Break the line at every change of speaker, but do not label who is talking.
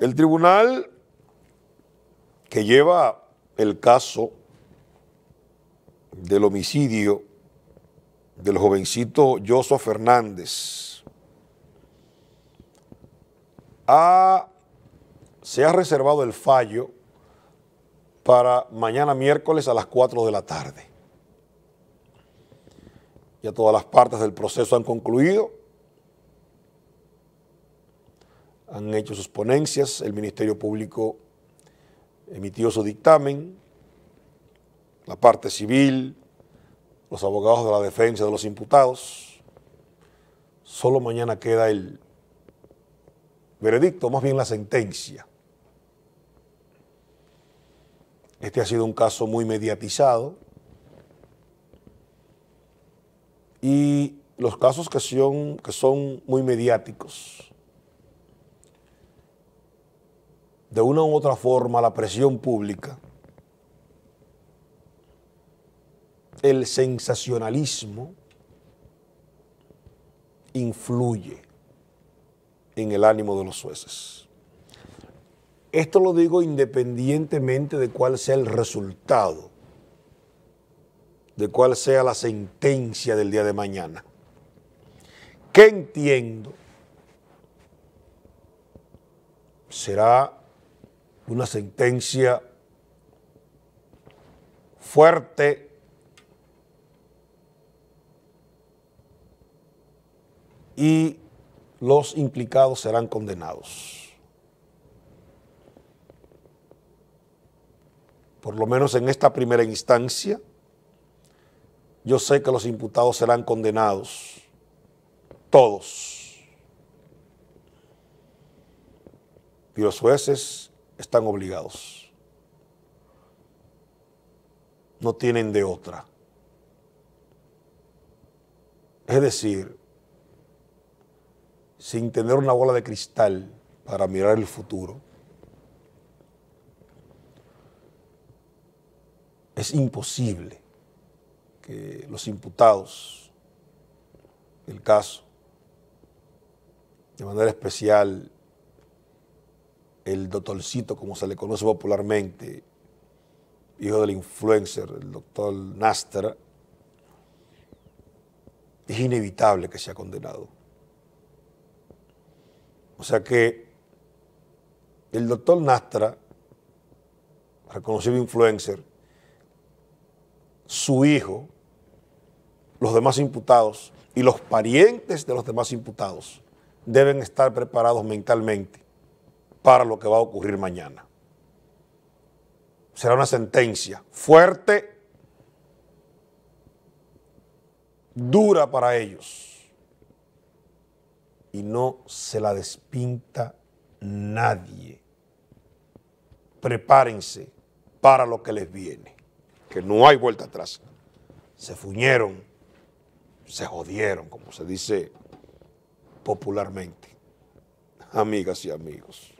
El tribunal que lleva el caso del homicidio del jovencito Joso Fernández se ha reservado el fallo para mañana miércoles a las 4 de la tarde. Ya todas las partes del proceso han concluido. han hecho sus ponencias, el Ministerio Público emitió su dictamen, la parte civil, los abogados de la defensa de los imputados. Solo mañana queda el veredicto, más bien la sentencia. Este ha sido un caso muy mediatizado y los casos que son, que son muy mediáticos de una u otra forma la presión pública, el sensacionalismo influye en el ánimo de los jueces. Esto lo digo independientemente de cuál sea el resultado, de cuál sea la sentencia del día de mañana. ¿Qué entiendo? Será una sentencia fuerte, y los implicados serán condenados. Por lo menos en esta primera instancia, yo sé que los imputados serán condenados, todos. Y los jueces están obligados. No tienen de otra. Es decir, sin tener una bola de cristal para mirar el futuro, es imposible que los imputados el caso, de manera especial el doctorcito, como se le conoce popularmente, hijo del influencer, el doctor Nastra, es inevitable que sea condenado. O sea que el doctor Nastra, reconocido influencer, su hijo, los demás imputados y los parientes de los demás imputados deben estar preparados mentalmente para lo que va a ocurrir mañana. Será una sentencia fuerte, dura para ellos. Y no se la despinta nadie. Prepárense para lo que les viene, que no hay vuelta atrás. Se fuñeron, se jodieron, como se dice popularmente. Amigas y amigos.